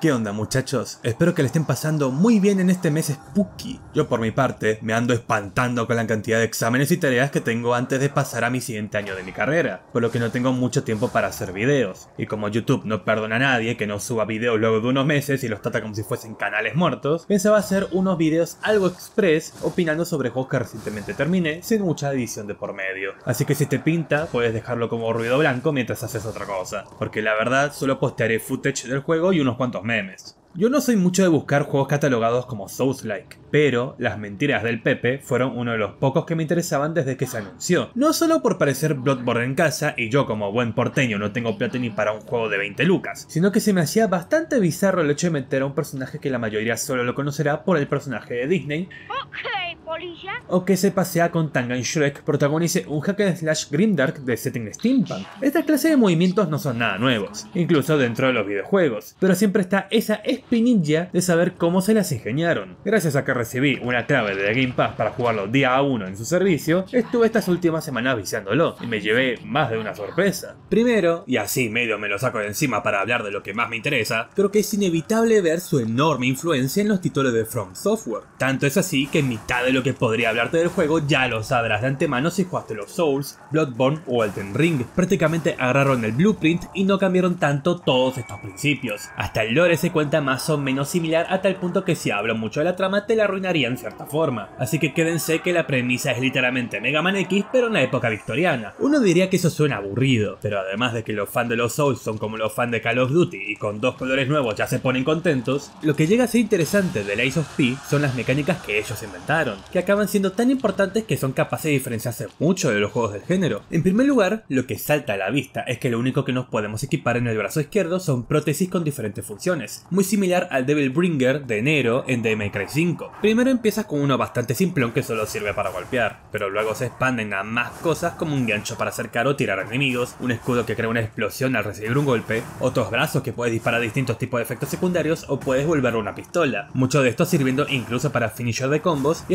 ¿Qué onda muchachos? Espero que le estén pasando muy bien en este mes spooky. Yo por mi parte me ando espantando con la cantidad de exámenes y tareas que tengo antes de pasar a mi siguiente año de mi carrera, por lo que no tengo mucho tiempo para hacer videos. Y como YouTube no perdona a nadie que no suba videos luego de unos meses y los trata como si fuesen canales muertos, pensaba hacer unos videos algo express opinando sobre juegos que recientemente terminé sin mucha edición de por medio. Así que si te pinta, puedes dejarlo como ruido blanco mientras haces otra cosa, porque la verdad solo postearé footage del juego y unos cuantos memes. Yo no soy mucho de buscar juegos catalogados como Souls-like, pero Las Mentiras del Pepe fueron uno de los pocos que me interesaban desde que se anunció. No solo por parecer Bloodborne en casa, y yo como buen porteño no tengo plata ni para un juego de 20 lucas, sino que se me hacía bastante bizarro el hecho de meter a un personaje que la mayoría solo lo conocerá por el personaje de Disney o que se pasea con Tangan Shrek protagonice un hack and slash grimdark de setting steampunk. Esta clase de movimientos no son nada nuevos, incluso dentro de los videojuegos, pero siempre está esa espinilla de saber cómo se las ingeniaron. Gracias a que recibí una clave de Game Pass para jugarlo día a uno en su servicio, estuve estas últimas semanas viciándolo y me llevé más de una sorpresa. Primero, y así medio me lo saco de encima para hablar de lo que más me interesa, creo que es inevitable ver su enorme influencia en los títulos de From Software. Tanto es así que en mitad de lo que podría hablarte del juego ya lo sabrás de antemano si jugaste los Souls, Bloodborne o Elden Ring. Prácticamente agarraron el blueprint y no cambiaron tanto todos estos principios. Hasta el lore se cuenta más o menos similar a tal punto que si hablo mucho de la trama te la arruinaría en cierta forma. Así que quédense que la premisa es literalmente Mega Man X pero en la época victoriana. Uno diría que eso suena aburrido, pero además de que los fans de los Souls son como los fans de Call of Duty y con dos colores nuevos ya se ponen contentos, lo que llega a ser interesante de Ace of P son las mecánicas que ellos inventaron, acaban siendo tan importantes que son capaces de diferenciarse mucho de los juegos del género. En primer lugar, lo que salta a la vista es que lo único que nos podemos equipar en el brazo izquierdo son prótesis con diferentes funciones, muy similar al Devil Bringer de enero en The 5. Primero empiezas con uno bastante simplón que solo sirve para golpear, pero luego se expanden a más cosas como un gancho para acercar o tirar a enemigos, un escudo que crea una explosión al recibir un golpe, otros brazos que puedes disparar distintos tipos de efectos secundarios o puedes volver una pistola. Mucho de esto sirviendo incluso para finisher de combos y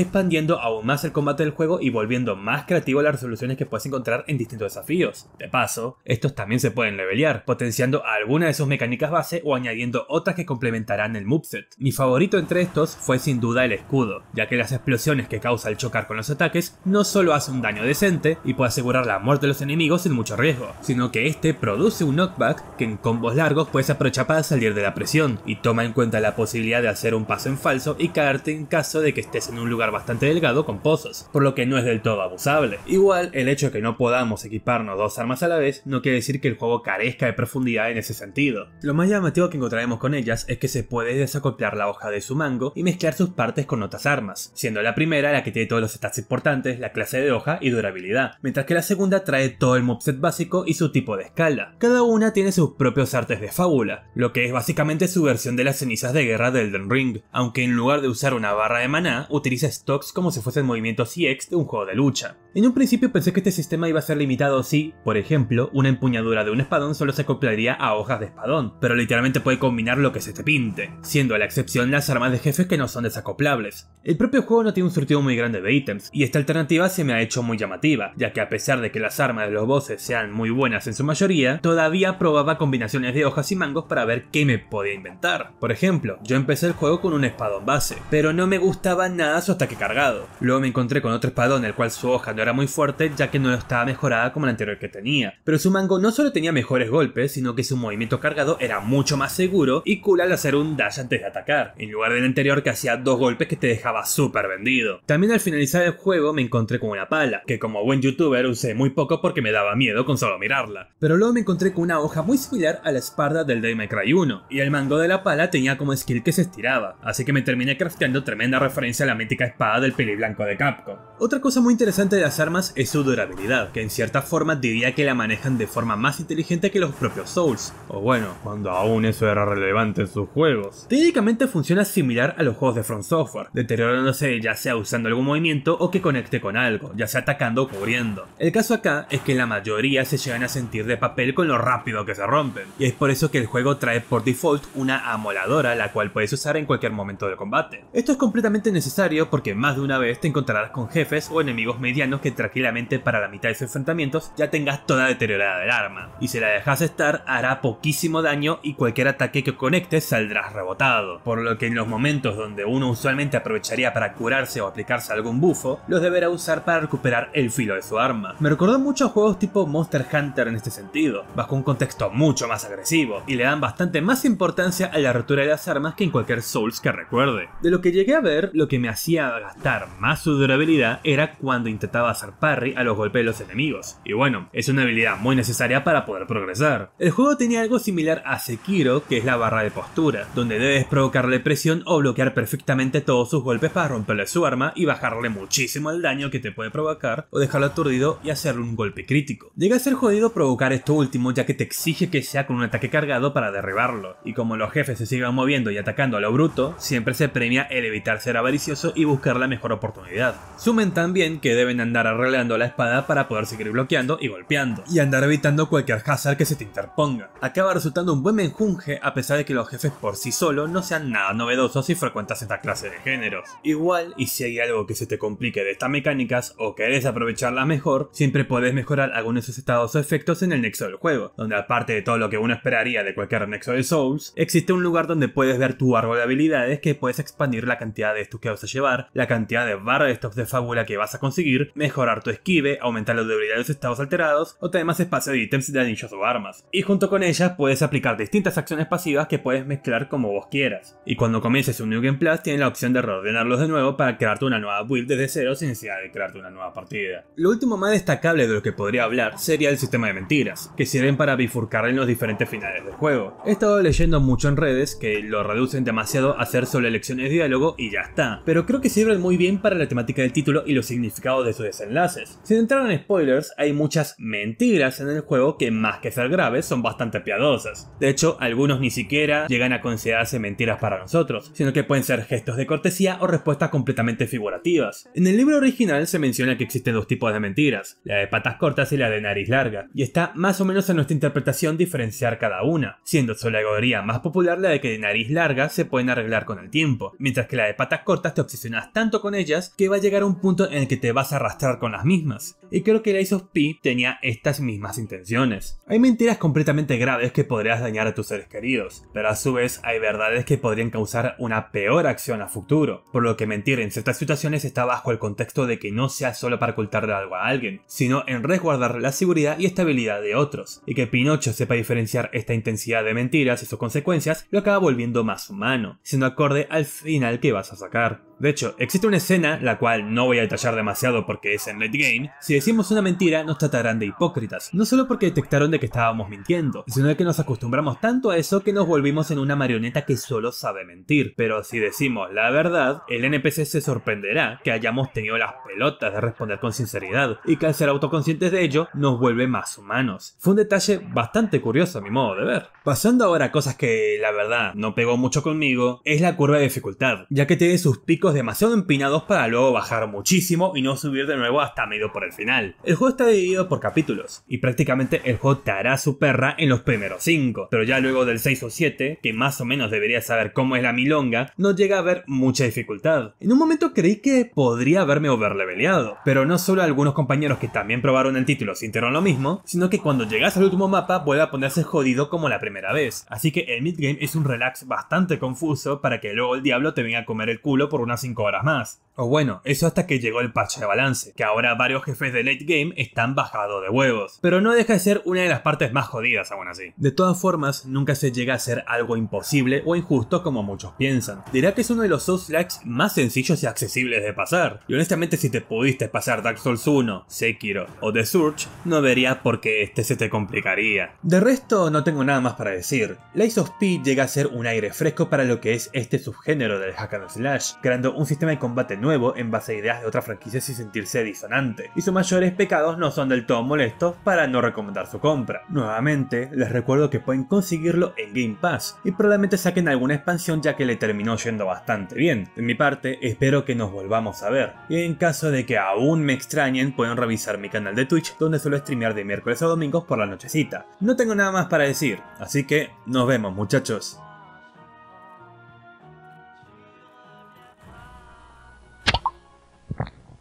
aún más el combate del juego y volviendo más creativo las resoluciones que puedes encontrar en distintos desafíos. De paso, estos también se pueden levelear, potenciando alguna de sus mecánicas base o añadiendo otras que complementarán el moveset. Mi favorito entre estos fue sin duda el escudo, ya que las explosiones que causa al chocar con los ataques no solo hace un daño decente y puede asegurar la muerte de los enemigos sin mucho riesgo, sino que este produce un knockback que en combos largos puedes aprovechar para salir de la presión, y toma en cuenta la posibilidad de hacer un paso en falso y caerte en caso de que estés en un lugar bastante delgado con pozos, por lo que no es del todo abusable. Igual, el hecho de que no podamos equiparnos dos armas a la vez no quiere decir que el juego carezca de profundidad en ese sentido. Lo más llamativo que encontraremos con ellas es que se puede desacoplar la hoja de su mango y mezclar sus partes con otras armas, siendo la primera la que tiene todos los stats importantes, la clase de hoja y durabilidad, mientras que la segunda trae todo el moveset básico y su tipo de escala. Cada una tiene sus propios artes de fábula, lo que es básicamente su versión de las cenizas de guerra de Elden Ring, aunque en lugar de usar una barra de maná, utiliza stocks como si fuese el movimiento CX de un juego de lucha. En un principio pensé que este sistema iba a ser limitado si, por ejemplo, una empuñadura de un espadón solo se acoplaría a hojas de espadón, pero literalmente puede combinar lo que se te pinte, siendo a la excepción las armas de jefes que no son desacoplables. El propio juego no tiene un surtido muy grande de ítems, y esta alternativa se me ha hecho muy llamativa, ya que a pesar de que las armas de los bosses sean muy buenas en su mayoría, todavía probaba combinaciones de hojas y mangos para ver qué me podía inventar. Por ejemplo, yo empecé el juego con un espadón base, pero no me gustaba nada hasta que cargaba Luego me encontré con otro en el cual su hoja no era muy fuerte, ya que no estaba mejorada como el anterior que tenía. Pero su mango no solo tenía mejores golpes, sino que su movimiento cargado era mucho más seguro y cool al hacer un dash antes de atacar, en lugar del anterior que hacía dos golpes que te dejaba súper vendido. También al finalizar el juego me encontré con una pala, que como buen youtuber usé muy poco porque me daba miedo con solo mirarla. Pero luego me encontré con una hoja muy similar a la espada del Day 1, y el mango de la pala tenía como skill que se estiraba, así que me terminé crafteando tremenda referencia a la mítica espada del blanco de Capcom. Otra cosa muy interesante de las armas es su durabilidad, que en cierta forma diría que la manejan de forma más inteligente que los propios Souls, o bueno, cuando aún eso era relevante en sus juegos. Técnicamente funciona similar a los juegos de Front Software, deteriorándose ya sea usando algún movimiento o que conecte con algo, ya sea atacando o cubriendo. El caso acá es que la mayoría se llegan a sentir de papel con lo rápido que se rompen, y es por eso que el juego trae por default una amoladora la cual puedes usar en cualquier momento del combate. Esto es completamente necesario porque más de una vez te encontrarás con jefes o enemigos medianos que tranquilamente para la mitad de sus enfrentamientos ya tengas toda deteriorada el arma, y si la dejas estar hará poquísimo daño y cualquier ataque que conectes saldrás rebotado, por lo que en los momentos donde uno usualmente aprovecharía para curarse o aplicarse algún bufo, los deberá usar para recuperar el filo de su arma. Me recordó mucho a juegos tipo Monster Hunter en este sentido, bajo un contexto mucho más agresivo, y le dan bastante más importancia a la rotura de las armas que en cualquier Souls que recuerde. De lo que llegué a ver, lo que me hacía gastar más su durabilidad era cuando intentaba hacer parry a los golpes de los enemigos. Y bueno, es una habilidad muy necesaria para poder progresar. El juego tenía algo similar a Sekiro, que es la barra de postura, donde debes provocarle presión o bloquear perfectamente todos sus golpes para romperle su arma y bajarle muchísimo el daño que te puede provocar o dejarlo aturdido y hacerle un golpe crítico. Llega a ser jodido provocar esto último ya que te exige que sea con un ataque cargado para derribarlo, y como los jefes se siguen moviendo y atacando a lo bruto, siempre se premia el evitar ser avaricioso y buscar la mejor oportunidad. Sumen también que deben andar arreglando la espada para poder seguir bloqueando y golpeando, y andar evitando cualquier hazard que se te interponga. Acaba resultando un buen menjunje a pesar de que los jefes por sí solos no sean nada novedosos si frecuentas esta clase de géneros. Igual, y si hay algo que se te complique de estas mecánicas o querés aprovecharla mejor, siempre podés mejorar algunos de sus estados o efectos en el nexo del juego, donde aparte de todo lo que uno esperaría de cualquier nexo de Souls, existe un lugar donde puedes ver tu árbol de habilidades que puedes expandir la cantidad de estos que vas a llevar, la de barra de stocks de fábula que vas a conseguir, mejorar tu esquive, aumentar la debilidad de los estados alterados o tener más espacio de ítems de anillos o armas. Y junto con ellas puedes aplicar distintas acciones pasivas que puedes mezclar como vos quieras. Y cuando comiences un New Game Plus tienes la opción de reordenarlos de nuevo para crearte una nueva build desde cero sin necesidad de crearte una nueva partida. Lo último más destacable de lo que podría hablar sería el sistema de mentiras, que sirven para bifurcar en los diferentes finales del juego. He estado leyendo mucho en redes que lo reducen demasiado a hacer solo elecciones de diálogo y ya está, pero creo que sirven muy bien para la temática del título y los significados de sus desenlaces. Sin entrar en spoilers, hay muchas mentiras en el juego que más que ser graves son bastante piadosas. De hecho, algunos ni siquiera llegan a considerarse mentiras para nosotros, sino que pueden ser gestos de cortesía o respuestas completamente figurativas. En el libro original se menciona que existen dos tipos de mentiras, la de patas cortas y la de nariz larga, y está más o menos en nuestra interpretación diferenciar cada una, siendo su alegoría más popular la de que de nariz larga se pueden arreglar con el tiempo, mientras que la de patas cortas te obsesionas tanto con ellas que va a llegar a un punto en el que te vas a arrastrar con las mismas y creo que el Ace of P tenía estas mismas intenciones. Hay mentiras completamente graves que podrías dañar a tus seres queridos, pero a su vez hay verdades que podrían causar una peor acción a futuro, por lo que mentir en ciertas situaciones está bajo el contexto de que no sea solo para ocultarle algo a alguien, sino en resguardar la seguridad y estabilidad de otros, y que Pinocho sepa diferenciar esta intensidad de mentiras y sus consecuencias lo acaba volviendo más humano, siendo acorde al final que vas a sacar. De hecho, existe una escena, la cual no voy a detallar demasiado porque es en late game, si decimos una mentira, nos tratarán de hipócritas, no solo porque detectaron de que estábamos mintiendo, sino de que nos acostumbramos tanto a eso que nos volvimos en una marioneta que solo sabe mentir. Pero si decimos la verdad, el NPC se sorprenderá que hayamos tenido las pelotas de responder con sinceridad, y que al ser autoconscientes de ello, nos vuelve más humanos. Fue un detalle bastante curioso a mi modo de ver. Pasando ahora a cosas que, la verdad, no pegó mucho conmigo, es la curva de dificultad, ya que tiene sus picos demasiado empinados para luego bajar muchísimo y no subir de nuevo hasta medio por el final. El juego está dividido por capítulos y prácticamente el juego te hará su perra en los primeros 5, pero ya luego del 6 o 7, que más o menos deberías saber cómo es la milonga, no llega a haber mucha dificultad. En un momento creí que podría haberme overleveleado, pero no solo algunos compañeros que también probaron el título sintieron lo mismo, sino que cuando llegas al último mapa vuelve a ponerse jodido como la primera vez, así que el midgame es un relax bastante confuso para que luego el diablo te venga a comer el culo por unas 5 horas más. O bueno, eso hasta que llegó el parche de balance, que ahora varios jefes de late game están bajado de huevos, pero no deja de ser una de las partes más jodidas aún así. De todas formas, nunca se llega a ser algo imposible o injusto como muchos piensan. Dirá que es uno de los Souls más sencillos y accesibles de pasar, y honestamente si te pudiste pasar Dark Souls 1, Sekiro o The Surge, no vería por qué este se te complicaría. De resto, no tengo nada más para decir. Lies of P llega a ser un aire fresco para lo que es este subgénero del hack and slash, creando un sistema de combate nuevo en base a ideas de otras franquicias sin sentirse disonante, y su mayores pecados no son del todo molestos para no recomendar su compra. Nuevamente, les recuerdo que pueden conseguirlo en Game Pass y probablemente saquen alguna expansión ya que le terminó yendo bastante bien. De mi parte, espero que nos volvamos a ver. Y en caso de que aún me extrañen, pueden revisar mi canal de Twitch donde suelo streamear de miércoles a domingos por la nochecita. No tengo nada más para decir, así que nos vemos muchachos.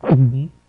Mm-hmm.